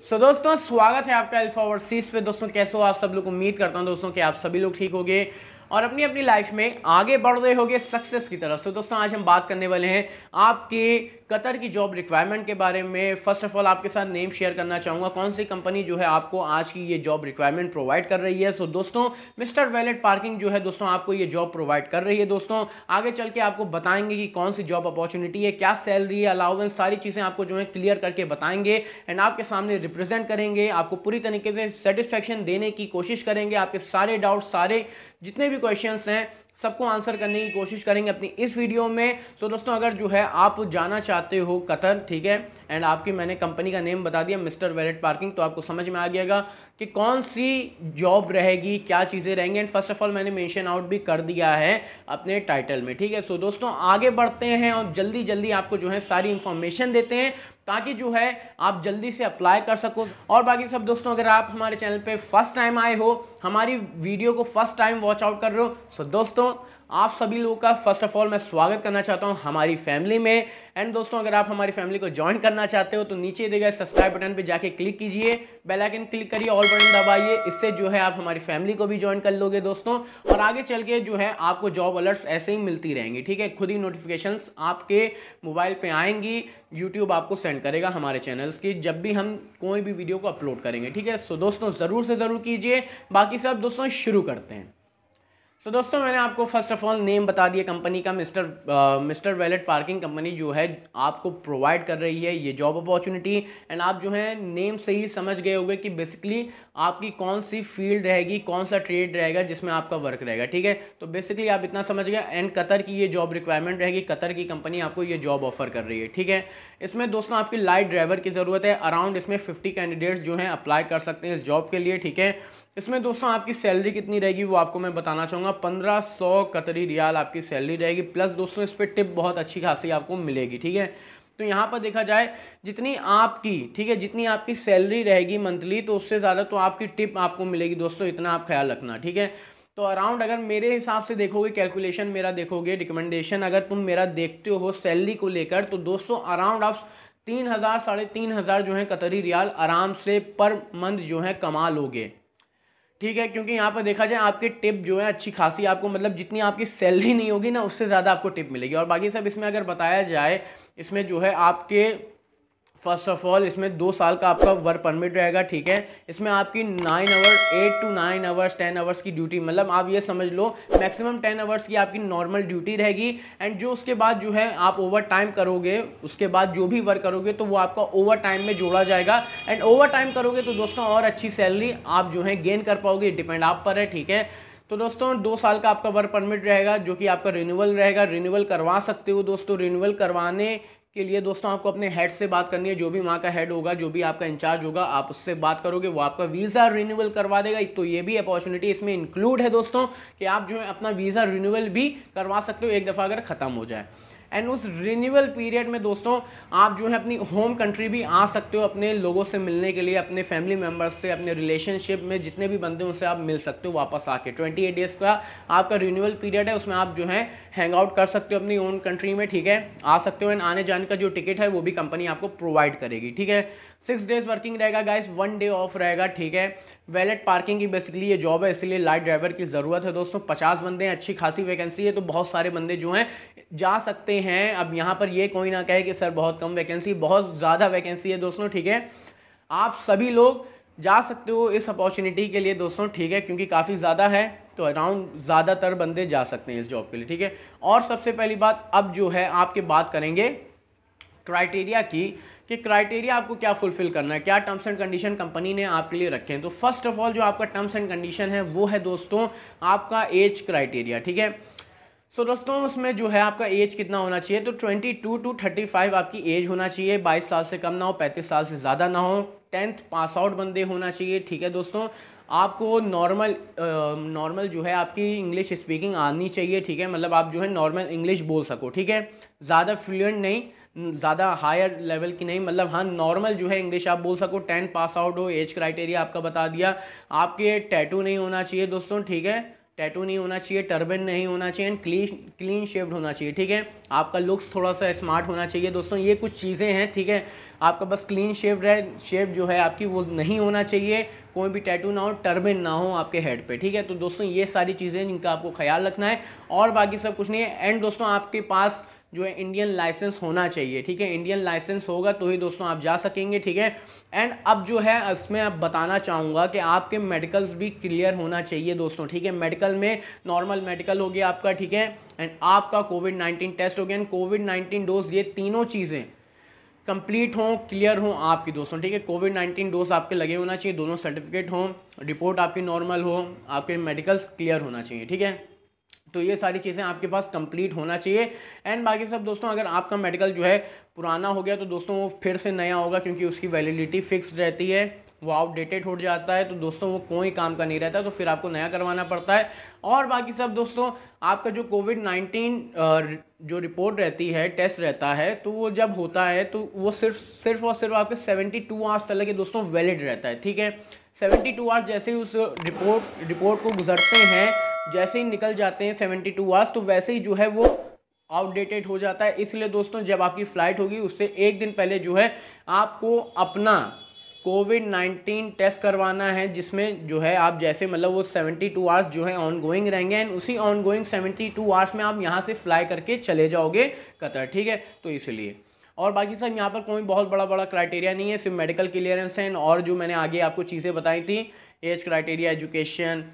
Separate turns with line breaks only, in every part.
सो so, दोस्तों स्वागत है आपका अल्फा ओवर सीज पे दोस्तों कैसे हो आप सब लोग उम्मीद करता हूँ दोस्तों कि आप सभी लोग ठीक होंगे और अपनी अपनी लाइफ में आगे बढ़ रहे होगे सक्सेस की तरफ से दोस्तों आज हम बात करने वाले हैं आपके कतर की जॉब रिक्वायरमेंट के बारे में फर्स्ट ऑफ ऑल आपके साथ नेम शेयर करना चाहूँगा कौन सी कंपनी जो है आपको आज की ये जॉब रिक्वायरमेंट प्रोवाइड कर रही है सो दोस्तों मिस्टर वैलेट पार्किंग जो है दोस्तों आपको ये जॉब प्रोवाइड कर रही है दोस्तों आगे चल के आपको बताएंगे कि कौन सी जॉब अपॉर्चुनिटी है क्या सैलरी है अलाउवेंस सारी चीज़ें आपको जो है क्लियर करके बताएंगे एंड आपके सामने रिप्रेजेंट करेंगे आपको पूरी तरीके से सेटिस्फेक्शन देने की कोशिश करेंगे आपके सारे डाउट सारे जितने भी क्वेश्चन हैं सबको आंसर करने की कोशिश करेंगे अपनी इस वीडियो में सो दोस्तों अगर जो है आप जाना चाहते हो कतर ठीक है एंड आपकी मैंने कंपनी का नेम बता दिया मिस्टर वेलेट पार्किंग तो आपको समझ में आ गया कि कौन सी जॉब रहेगी क्या चीज़ें रहेंगी एंड फर्स्ट ऑफ ऑल मैंने मेंशन आउट भी कर दिया है अपने टाइटल में ठीक है सो दोस्तों आगे बढ़ते हैं और जल्दी जल्दी आपको जो है सारी इन्फॉर्मेशन देते हैं ताकि जो है आप जल्दी से अप्लाई कर सको और बाकी सब दोस्तों अगर आप हमारे चैनल पे फर्स्ट टाइम आए हो हमारी वीडियो को फर्स्ट टाइम वॉच आउट कर रहे हो सो दोस्तों दोस्तों आप सभी लोगों का फर्स्ट ऑफ ऑल मैं स्वागत करना चाहता हूं हमारी फैमिली में एंड दोस्तों अगर आप हमारी फैमिली को ज्वाइन करना चाहते हो तो नीचे दिए गए सब्सक्राइब बटन पे जाके क्लिक कीजिए बेल आइकन क्लिक करिए ऑल बटन दबाइए इससे जो है आप हमारी फैमिली को भी ज्वाइन कर लोगे दोस्तों और आगे चल के जो है आपको जॉब अलर्ट्स ऐसे ही मिलती रहेंगी ठीक है खुद ही नोटिफिकेशन आपके मोबाइल पर आएंगी यूट्यूब आपको सेंड करेगा हमारे चैनल्स की जब भी हम कोई भी वीडियो को अपलोड करेंगे ठीक है सो दोस्तों ज़रूर से ज़रूर कीजिए बाकी सब दोस्तों शुरू करते हैं तो दोस्तों मैंने आपको फर्स्ट ऑफ ऑल नेम बता दिया कंपनी का mister mister valet parking company जो है आपको प्रोवाइड कर रही है ये जॉब अपॉर्चुनिटी एंड आप जो है नेम से ही समझ गए होंगे कि बेसिकली आपकी कौन सी फील्ड रहेगी कौन सा ट्रेड रहेगा जिसमें आपका वर्क रहेगा ठीक है तो बेसिकली आप इतना समझ गए एंड कतर की ये जॉब रिक्वायरमेंट रहेगी कतर की कंपनी आपको ये जॉब ऑफर कर रही है ठीक है इसमें दोस्तों आपकी लाइट ड्राइवर की ज़रूरत है अराउंड इसमें फिफ्टी कैंडिडेट्स जो हैं अप्लाई कर सकते हैं इस जॉब के लिए ठीक है इसमें दोस्तों आपकी सैलरी कितनी रहेगी वो आपको मैं बताना चाहूँगा पंद्रह सौ कतरी रियाल आपकी सैलरी रहेगी प्लस दोस्तों इस पर टिप बहुत अच्छी खासी आपको मिलेगी ठीक है तो यहाँ पर देखा जाए जितनी आपकी ठीक है जितनी आपकी सैलरी रहेगी मंथली तो उससे ज़्यादा तो आपकी टिप आपको मिलेगी दोस्तों इतना आप ख्याल रखना ठीक है तो अराउंड अगर मेरे हिसाब से देखोगे कैलकुलेशन मेरा देखोगे रिकमेंडेशन अगर तुम मेरा देखते हो सैलरी को लेकर तो दोस्तों अराउंड आप तीन हज़ार साढ़े तीन हज़ार जो है कतरी रियाल आराम से पर मंथ जो है कमा लोगे ठीक है क्योंकि यहाँ पर देखा जाए आपके टिप जो है अच्छी खासी आपको मतलब जितनी आपकी सैलरी नहीं होगी ना उससे ज़्यादा आपको टिप मिलेगी और बाकी सब इसमें अगर बताया जाए इसमें जो है आपके फर्स्ट ऑफ ऑल इसमें दो साल का आपका वर्क परमिट रहेगा ठीक है इसमें आपकी nine hours eight to nine hours ten hours की ड्यूटी मतलब आप ये समझ लो मैक्सिमम टेन आवर्स की आपकी नॉर्मल ड्यूटी रहेगी एंड जो उसके बाद जो है आप ओवर टाइम करोगे उसके बाद जो भी वर्क करोगे तो वो आपका ओवर टाइम में जोड़ा जाएगा एंड ओवर टाइम करोगे तो दोस्तों और अच्छी सैलरी आप जो है गेन कर पाओगे डिपेंड आप पर है ठीक है तो दोस्तों दो साल का आपका वर्क परमिट रहेगा जो कि आपका रिन्यूअल रहेगा रिन्यूअल करवा सकते हो दोस्तों रिन्यूअल करवाने के लिए दोस्तों आपको अपने हेड से बात करनी है जो भी वहाँ का हेड होगा जो भी आपका इंचार्ज होगा आप उससे बात करोगे वो आपका वीज़ा रिन्यूअल करवा देगा तो ये भी अपॉर्चुनिटी इसमें इंक्लूड है दोस्तों कि आप जो है अपना वीज़ा रिन्यूअल भी करवा सकते हो एक दफ़ा अगर ख़त्म हो जाए एंड उस रिन्यूअल पीरियड में दोस्तों आप जो है अपनी होम कंट्री भी आ सकते हो अपने लोगों से मिलने के लिए अपने फैमिली मेम्बर्स से अपने रिलेशनशिप में जितने भी बंदे उनसे आप मिल सकते हो वापस आके ट्वेंटी एट डेज़ का आपका रिन्यूअल पीरियड है उसमें आप जो है हैंग आउट कर सकते हो अपनी ओन कंट्री में ठीक है आ सकते हो एंड आने जाने का जो टिकट है वो भी कंपनी आपको प्रोवाइड करेगी ठीक है सिक्स डेज वर्किंग रहेगा गाइस वन डे ऑफ रहेगा ठीक है वैलेट पार्किंग की बेसिकली ये जॉब है इसलिए लाइट ड्राइवर की ज़रूरत है दोस्तों पचास बंदे हैं अच्छी खासी वैकेंसी है तो बहुत सारे बंदे जो हैं जा सकते हैं अब यहाँ पर ये कोई ना कहे कि सर बहुत कम वैकेंसी बहुत ज़्यादा वैकेंसी है दोस्तों ठीक है आप सभी लोग जा सकते हो इस अपॉर्चुनिटी के लिए दोस्तों ठीक है क्योंकि काफ़ी ज़्यादा है तो अराउंड ज़्यादातर बंदे जा सकते हैं इस जॉब के लिए ठीक है और सबसे पहली बात अब जो है आपके बात करेंगे क्राइटेरिया की कि क्राइटेरिया आपको क्या फुलफिल करना है क्या टर्म्स एंड कंडीशन कंपनी ने आपके लिए रखे हैं तो फर्स्ट ऑफ ऑल जो आपका टर्म्स एंड कंडीशन है वो है दोस्तों आपका एज क्राइटेरिया ठीक है सो so, दोस्तों उसमें जो है आपका एज कितना होना चाहिए तो 22 टू 35 आपकी एज होना चाहिए 22 साल से कम ना हो 35 साल से ज़्यादा ना हो टेंथ पास आउट बंदे होना चाहिए ठीक है दोस्तों आपको नॉर्मल नॉर्मल जो है आपकी इंग्लिश स्पीकिंग आनी चाहिए ठीक है मतलब आप जो है नॉर्मल इंग्लिश बोल सको ठीक है ज़्यादा फ्लुएंट नहीं ज़्यादा हायर लेवल की नहीं मतलब हाँ नॉर्मल जो है इंग्लिश आप बोल सको टेन पास आउट हो एज क्राइटेरिया आपका बता दिया आपके टैटू नहीं होना चाहिए दोस्तों ठीक है टैटू नहीं होना चाहिए टर्बन नहीं होना चाहिए एंड क्लीन क्लीन शेव्ड होना चाहिए ठीक है आपका लुक्स थोड़ा सा स्मार्ट होना चाहिए दोस्तों ये कुछ चीज़ें हैं ठीक है आपका बस क्लीन शेप है शेप जो है आपकी वो नहीं होना चाहिए कोई भी टैटू ना हो टर्बिन ना हो आपके हेड पे ठीक है तो दोस्तों ये सारी चीज़ें जिनका आपको ख्याल रखना है और बाकी सब कुछ नहीं है एंड दोस्तों आपके पास जो है इंडियन लाइसेंस होना चाहिए ठीक है इंडियन लाइसेंस होगा तो ही दोस्तों आप जा सकेंगे ठीक है एंड अब जो है इसमें आप बताना चाहूँगा कि आपके मेडिकल्स भी क्लियर होना चाहिए दोस्तों ठीक है मेडिकल में नॉर्मल मेडिकल हो गया आपका ठीक है एंड आपका कोविड नाइन्टीन टेस्ट हो गया एंड कोविड नाइन्टीन डोज ये तीनों चीज़ें कंप्लीट हों क्लियर हों आपकी दोस्तों ठीक है कोविड नाइन्टीन डोज आपके लगे होना चाहिए दोनों सर्टिफिकेट हों रिपोर्ट आपकी नॉर्मल हो आपके मेडिकल्स क्लियर होना चाहिए ठीक है तो ये सारी चीज़ें आपके पास कंप्लीट होना चाहिए एंड बाकी सब दोस्तों अगर आपका मेडिकल जो है पुराना हो गया तो दोस्तों वो फिर से नया होगा क्योंकि उसकी वैलिडिटी फिक्स रहती है वो आउटडेटेड हो जाता है तो दोस्तों वो कोई काम का नहीं रहता तो फिर आपको नया करवाना पड़ता है और बाकी सब दोस्तों आपका जो कोविड नाइन्टीन जो रिपोर्ट रहती है टेस्ट रहता है तो वो जब होता है तो वो सिर्फ सिर्फ और सिर्फ आपके सेवेंटी टू आवर्स तक लगे दोस्तों वैलिड रहता है ठीक है सेवेंटी टू आवर्स जैसे ही उस रिपोर्ट रिपोर्ट को गुजरते हैं जैसे ही निकल जाते हैं सेवेंटी टू आवर्स तो वैसे ही जो है वो आउटडेटेड हो जाता है इसलिए दोस्तों जब आपकी फ़्लाइट होगी उससे एक दिन पहले जो है आपको अपना कोविड नाइन्टीन टेस्ट करवाना है जिसमें जो है आप जैसे मतलब वो सेवेंटी टू आवर्स जो है ऑन गोइंग रहेंगे एंड उसी ongoing seventy two hours में आप यहाँ से फ्लाई करके चले जाओगे कतर ठीक है तो इसलिए और बाकी सब यहाँ पर कोई बहुत बड़ा बड़ा क्राइटेरिया नहीं है सिर्फ मेडिकल क्लियरेंस है और जो मैंने आगे आपको चीज़ें बताई थी age criteria education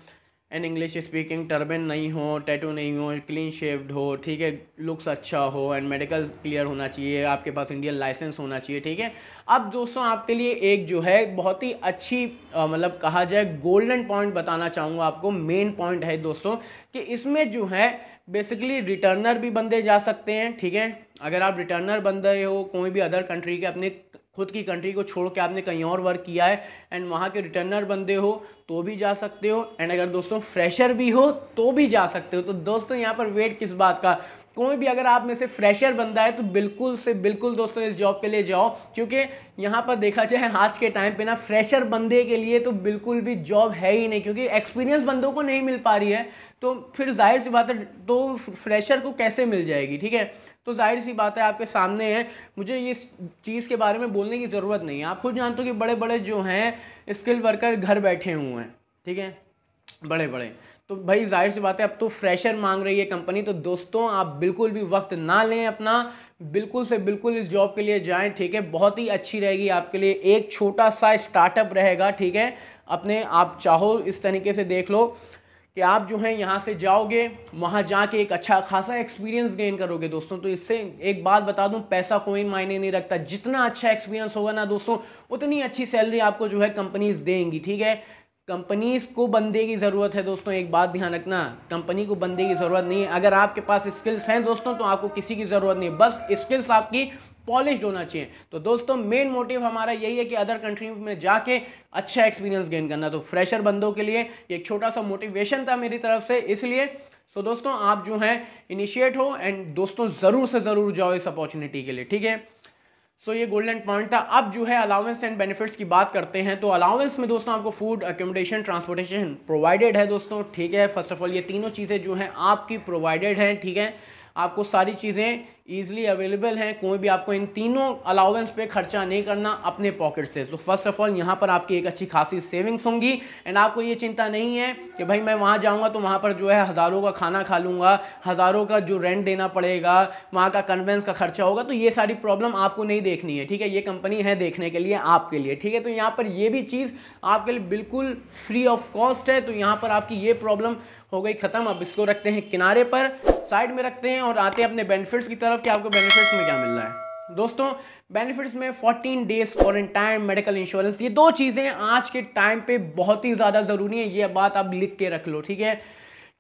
and English speaking turban नहीं हो टैटू नहीं हो क्लीन शेव्ड हो ठीक है लुक्स अच्छा हो एंड मेडिकल क्लियर होना चाहिए आपके पास इंडियन लाइसेंस होना चाहिए ठीक है अब दोस्तों आपके लिए एक जो है बहुत ही अच्छी मतलब कहा जाए गोल्डन पॉइंट बताना चाहूँगा आपको मेन पॉइंट है दोस्तों कि इसमें जो है बेसिकली रिटर्नर भी बंदे जा सकते हैं ठीक है अगर आप रिटर्नर बंदे हो कोई भी अदर कंट्री के अपने खुद की कंट्री को छोड़ के आपने कहीं और वर्क किया है एंड वहाँ के रिटर्नर बंदे हो तो भी जा सकते हो एंड अगर दोस्तों फ्रेशर भी हो तो भी जा सकते हो तो दोस्तों यहाँ पर वेट किस बात का कोई भी अगर आप में से फ्रेशर बंदा है तो बिल्कुल से बिल्कुल दोस्तों इस जॉब पे ले जाओ क्योंकि यहाँ पर देखा जाए आज के टाइम पे ना फ्रेशर बंदे के लिए तो बिल्कुल भी जॉब है ही नहीं क्योंकि एक्सपीरियंस बंदों को नहीं मिल पा रही है तो फिर जाहिर सी बात है तो फ्रेशर को कैसे मिल जाएगी ठीक है तो जाहिर सी बात है आपके सामने है मुझे इस चीज़ के बारे में बोलने की ज़रूरत नहीं है आप खुद जानते हो कि बड़े बड़े जो हैं स्किल वर्कर घर बैठे हुए हैं ठीक है बड़े बड़े तो भाई जाहिर सी बात है अब तो फ्रेशर मांग रही है कंपनी तो दोस्तों आप बिल्कुल भी वक्त ना लें अपना बिल्कुल से बिल्कुल इस जॉब के लिए जाएं ठीक है बहुत ही अच्छी रहेगी आपके लिए एक छोटा सा स्टार्टअप रहेगा ठीक है अपने आप चाहो इस तरीके से देख लो कि आप जो है यहाँ से जाओगे वहाँ जाके एक अच्छा खासा एक्सपीरियंस गेन करोगे दोस्तों तो इससे एक बात बता दूँ पैसा कोई मायने नहीं रखता जितना अच्छा एक्सपीरियंस होगा ना दोस्तों उतनी अच्छी सैलरी आपको जो है कंपनीज देंगी ठीक है कंपनीज को बंदे की ज़रूरत है दोस्तों एक बात ध्यान रखना कंपनी को बंदे की ज़रूरत नहीं है अगर आपके पास स्किल्स हैं दोस्तों तो आपको किसी की ज़रूरत नहीं बस स्किल्स आपकी पॉलिश होना चाहिए तो दोस्तों मेन मोटिव हमारा यही है कि अदर कंट्री में जाके अच्छा एक्सपीरियंस गेन करना तो फ्रेशर बंदों के लिए एक छोटा सा मोटिवेशन था मेरी तरफ से इसलिए सो दोस्तों आप जो हैं इनिशिएट हो एंड दोस्तों ज़रूर से ज़रूर जाओ इस अपॉर्चुनिटी के लिए ठीक है सो so, ये गोल्डन पॉइंट था अब जो है अलाउंस एंड बेनिफिट्स की बात करते हैं तो अलाउंस में दोस्तों आपको फूड अकोमोडेशन ट्रांसपोर्टेशन प्रोवाइडेड है दोस्तों ठीक है फर्स्ट ऑफ ऑल ये तीनों चीज़ें जो हैं आपकी प्रोवाइडेड हैं ठीक है आपको सारी चीज़ें ईजिली अवेलेबल हैं कोई भी आपको इन तीनों अलाउेंस पे खर्चा नहीं करना अपने पॉकेट से सो फर्स्ट ऑफ ऑल यहाँ पर आपकी एक अच्छी खासी सेविंग्स होंगी एंड आपको ये चिंता नहीं है कि भाई मैं वहाँ जाऊँगा तो वहाँ पर जो है हज़ारों का खाना खा लूँगा हज़ारों का जो रेंट देना पड़ेगा वहाँ का कन्वेंस का खर्चा होगा तो ये सारी प्रॉब्लम आपको नहीं देखनी है ठीक है ये कंपनी है देखने के लिए आपके लिए ठीक है तो यहाँ पर ये भी चीज़ आपके लिए बिल्कुल फ्री ऑफ कॉस्ट है तो यहाँ पर आपकी ये प्रॉब्लम हो गई ख़त्म अब इसको रखते हैं किनारे पर साइड में रखते हैं और आते हैं अपने बेनिफिट्स की तरफ कि आपको बेनिफिट्स में क्या मिल रहा है दोस्तों बेनिफिट्स में 14 डेज क्वारंटाइन मेडिकल इंश्योरेंस ये दो चीज़ें आज के टाइम पे बहुत ही ज़्यादा ज़रूरी है ये बात आप लिख के रख लो ठीक है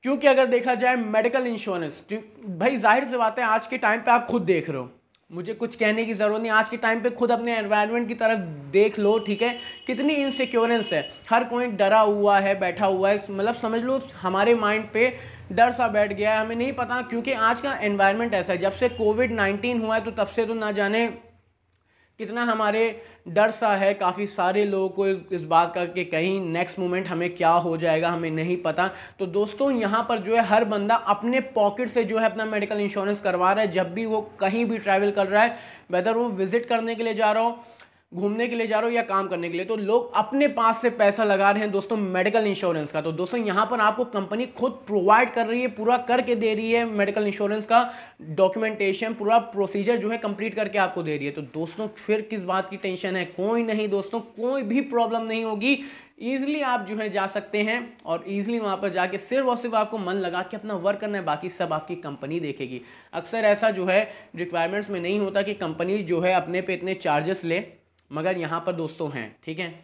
क्योंकि अगर देखा जाए मेडिकल इंश्योरेंस तो भाई जाहिर से बात है आज के टाइम पे आप खुद देख रहे हो मुझे कुछ कहने की ज़रूरत नहीं आज के टाइम पे खुद अपने एनवायरनमेंट की तरफ देख लो ठीक है कितनी इनसिक्योरेंस है हर कोई डरा हुआ है बैठा हुआ है मतलब समझ लो हमारे माइंड पे डर सा बैठ गया है हमें नहीं पता क्योंकि आज का एनवायरनमेंट ऐसा है जब से कोविड नाइन्टीन हुआ है तो तब से तो ना जाने कितना हमारे डर सा है काफ़ी सारे लोगों को इस बात का कि कहीं नेक्स्ट मोमेंट हमें क्या हो जाएगा हमें नहीं पता तो दोस्तों यहाँ पर जो है हर बंदा अपने पॉकेट से जो है अपना मेडिकल इंश्योरेंस करवा रहा है जब भी वो कहीं भी ट्रैवल कर रहा है वेदर वो विज़िट करने के लिए जा रहा हो घूमने के लिए जा रहे हो या काम करने के लिए तो लोग अपने पास से पैसा लगा रहे हैं दोस्तों मेडिकल इंश्योरेंस का तो दोस्तों यहाँ पर आपको कंपनी खुद प्रोवाइड कर रही है पूरा करके दे रही है मेडिकल इंश्योरेंस का डॉक्यूमेंटेशन पूरा प्रोसीजर जो है कंप्लीट करके आपको दे रही है तो दोस्तों फिर किस बात की टेंशन है कोई नहीं दोस्तों कोई भी प्रॉब्लम नहीं होगी ईजिली आप जो है जा सकते हैं और ईजिली वहाँ पर जाके सिर्फ और सिर्फ आपको मन लगा के अपना वर्क करना है बाकी सब आपकी कंपनी देखेगी अक्सर ऐसा जो है रिक्वायरमेंट्स में नहीं होता कि कंपनी जो है अपने पे इतने चार्जेस ले मगर यहाँ पर दोस्तों हैं ठीक है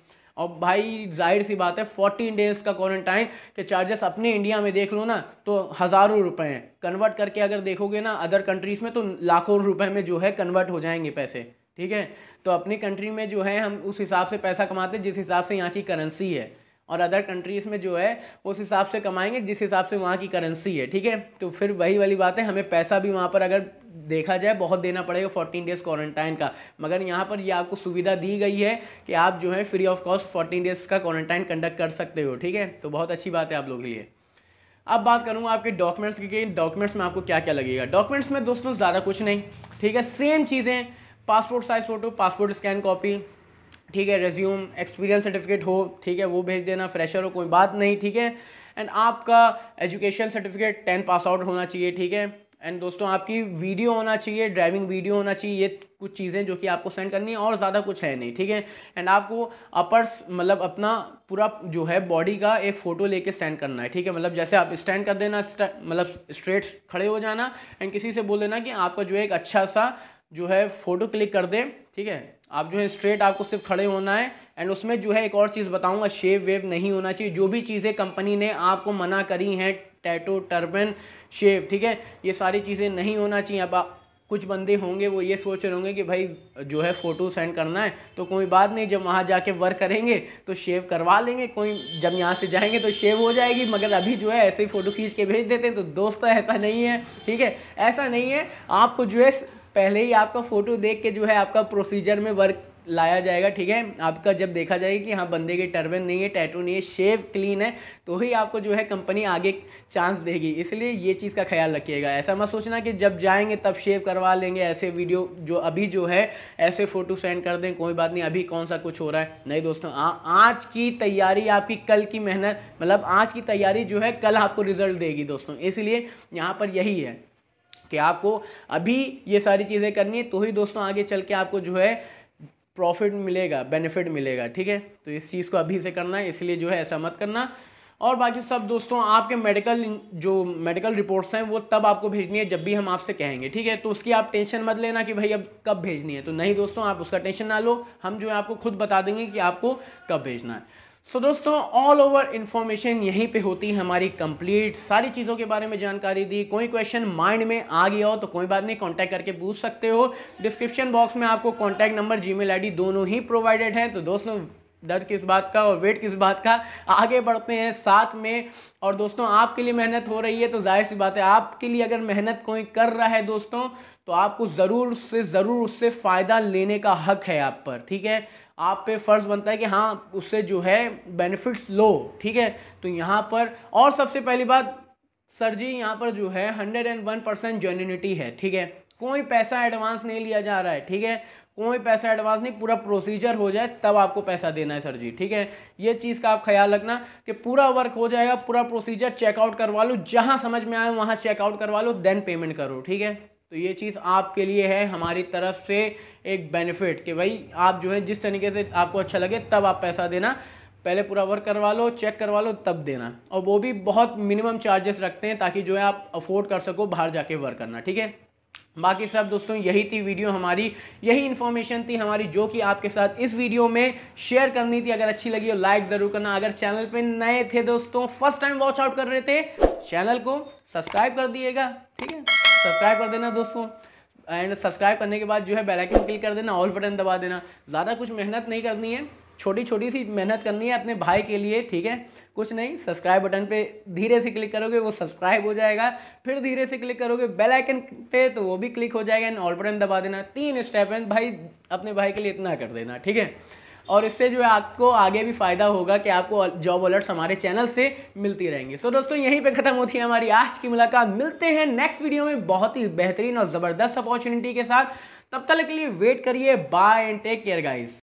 और भाई जाहिर सी बात है फोर्टीन डेज का क्वारंटाइन के चार्जेस अपने इंडिया में देख लो ना तो हज़ारों रुपए हैं कन्वर्ट करके अगर देखोगे ना अदर कंट्रीज़ में तो लाखों रुपए में जो है कन्वर्ट हो जाएंगे पैसे ठीक है तो अपनी कंट्री में जो है हम उस हिसाब से पैसा कमाते जिस हिसाब से यहाँ की करेंसी है और अदर कंट्रीज़ में जो है उस हिसाब से कमाएंगे जिस हिसाब से वहाँ की करेंसी है ठीक है तो फिर वही वाली बात है हमें पैसा भी वहाँ पर अगर देखा जाए बहुत देना पड़ेगा फोर्टीन डेज़ क्वारंटाइन का मगर यहाँ पर ये आपको सुविधा दी गई है कि आप जो है free of cost fourteen days का क्वारंटाइन कंडक्ट कर सकते हो ठीक है तो बहुत अच्छी बात है आप लोगों के लिए अब बात करूँगा आपके डॉक्यूमेंट्स की डॉक्यूमेंट्स में आपको क्या क्या लगेगा डॉक्यूमेंट्स में दोस्तों ज़्यादा कुछ नहीं ठीक है सेम चीज़ें passport size photo passport scan copy ठीक है रेज्यूम एक्सपीरियंस सर्टिफिकेट हो ठीक है वो भेज देना फ्रेशर हो कोई बात नहीं ठीक है एंड आपका education certificate ten pass out होना चाहिए ठीक है एंड दोस्तों आपकी वीडियो होना चाहिए ड्राइविंग वीडियो होना चाहिए ये कुछ चीज़ें जो कि आपको सेंड करनी है और ज़्यादा कुछ है नहीं ठीक है एंड आपको अपर्स मतलब अपना पूरा जो है बॉडी का एक फ़ोटो लेके सेंड करना है ठीक है मतलब जैसे आप स्टैंड कर देना मतलब स्ट्रेट खड़े हो जाना एंड किसी से बोल देना कि आपका जो है एक अच्छा सा जो है फ़ोटो क्लिक कर दें ठीक है आप जो है स्ट्रेट आपको सिर्फ खड़े होना है एंड उसमें जो है एक और चीज़ बताऊंगा शेव वेव नहीं होना चाहिए जो भी चीज़ें कंपनी ने आपको मना करी हैं टैटो टर्बन शेव ठीक है ये सारी चीज़ें नहीं होना चाहिए अब कुछ बंदे होंगे वो ये सोच रहे होंगे कि भाई जो है फ़ोटो सेंड करना है तो कोई बात नहीं जब वहाँ जाके वर्क करेंगे तो शेव करवा लेंगे कोई जब यहाँ से जाएंगे तो शेव हो जाएगी मगर अभी जो है ऐसे ही फ़ोटो खींच के भेज देते हैं तो दोस्त ऐसा नहीं है ठीक है ऐसा नहीं है आपको जो है पहले ही आपका फ़ोटो देख के जो है आपका प्रोसीजर में वर्क लाया जाएगा ठीक है आपका जब देखा जाएगा कि हाँ बंदे की टर्बन नहीं है टैटू नहीं है शेव क्लीन है तो ही आपको जो है कंपनी आगे चांस देगी इसलिए ये चीज़ का ख्याल रखिएगा ऐसा मत सोचना कि जब जाएंगे तब शेव करवा लेंगे ऐसे वीडियो जो अभी जो है ऐसे फ़ोटो सेंड कर दें कोई बात नहीं अभी कौन सा कुछ हो रहा है नहीं दोस्तों आ, आज की तैयारी आपकी कल की मेहनत मतलब आज की तैयारी जो है कल आपको रिजल्ट देगी दोस्तों इसलिए यहाँ पर यही है कि आपको अभी ये सारी चीज़ें करनी है तो ही दोस्तों आगे चल के आपको जो है प्रॉफिट मिलेगा बेनिफिट मिलेगा ठीक है तो इस चीज़ को अभी से करना है इसलिए जो है ऐसा मत करना और बाकी सब दोस्तों आपके मेडिकल जो मेडिकल रिपोर्ट्स हैं वो तब आपको भेजनी है जब भी हम आपसे कहेंगे ठीक है तो उसकी आप टेंशन मत लेना कि भाई अब कब भेजनी है तो नहीं दोस्तों आप उसका टेंशन ना लो हम जो है आपको खुद बता देंगे कि आपको कब भेजना है सो so, दोस्तों ऑल ओवर इन्फॉर्मेशन यहीं पे होती है हमारी कंप्लीट सारी चीज़ों के बारे में जानकारी दी कोई क्वेश्चन माइंड में आ गया हो तो कोई बात नहीं कांटेक्ट करके पूछ सकते हो डिस्क्रिप्शन बॉक्स में आपको कांटेक्ट नंबर जीमेल आईडी दोनों ही प्रोवाइडेड हैं तो दोस्तों डर किस बात का और वेट किस बात का आगे बढ़ते हैं साथ में और दोस्तों आपके लिए मेहनत हो रही है तो जाहिर सी बात है आपके लिए अगर मेहनत कोई कर रहा है दोस्तों तो आपको ज़रूर से ज़रूर उससे फ़ायदा लेने का हक है आप पर ठीक है आप पे फ़र्ज़ बनता है कि हाँ उससे जो है बेनिफिट्स लो ठीक है तो यहाँ पर और सबसे पहली बात सर जी यहाँ पर जो है hundred and one percent genuinity है ठीक है कोई पैसा एडवांस नहीं लिया जा रहा है ठीक है कोई पैसा एडवांस नहीं पूरा प्रोसीजर हो जाए तब आपको पैसा देना है सर जी ठीक है ये चीज़ का आप ख्याल रखना कि पूरा वर्क हो जाएगा पूरा प्रोसीजर चेकआउट करवा लो जहाँ समझ में आए वहाँ चेकआउट करवा लो देन पेमेंट करो ठीक है तो ये चीज़ आपके लिए है हमारी तरफ से एक बेनिफिट कि भाई आप जो है जिस तरीके से आपको अच्छा लगे तब आप पैसा देना पहले पूरा वर्क करवा लो चेक करवा लो तब देना और वो भी बहुत मिनिमम चार्जेस रखते हैं ताकि जो है आप अफोर्ड कर सको बाहर जाके वर्क करना ठीक है बाकी सब दोस्तों यही थी वीडियो हमारी यही इन्फॉर्मेशन थी हमारी जो कि आपके साथ इस वीडियो में शेयर करनी थी अगर अच्छी लगी हो लाइक ज़रूर करना अगर चैनल पे नए थे दोस्तों फर्स्ट टाइम वॉच आउट कर रहे थे चैनल को सब्सक्राइब कर दिएगा ठीक है सब्सक्राइब कर देना दोस्तों एंड सब्सक्राइब करने के बाद जो है बेल आइकन क्लिक कर देना ऑल बटन दबा देना ज़्यादा कुछ मेहनत नहीं करनी है छोटी छोटी सी मेहनत करनी है अपने भाई के लिए ठीक है कुछ नहीं सब्सक्राइब बटन पे धीरे से क्लिक करोगे वो सब्सक्राइब हो जाएगा फिर धीरे से क्लिक करोगे बेल आइकन पे तो वो भी क्लिक हो जाएगा एंड ऑल बटन दबा देना तीन स्टेप है भाई अपने भाई के लिए इतना कर देना ठीक है और इससे जो है आपको आगे भी फ़ायदा होगा कि आपको जॉब अलर्ट्स हमारे चैनल से मिलती रहेंगी सो so, दोस्तों यहीं पे ख़त्म होती है हमारी आज की मुलाकात मिलते हैं नेक्स्ट वीडियो में बहुत ही बेहतरीन और ज़बरदस्त अपॉर्चुनिटी के साथ तब तक के लिए वेट करिए bye and take care guys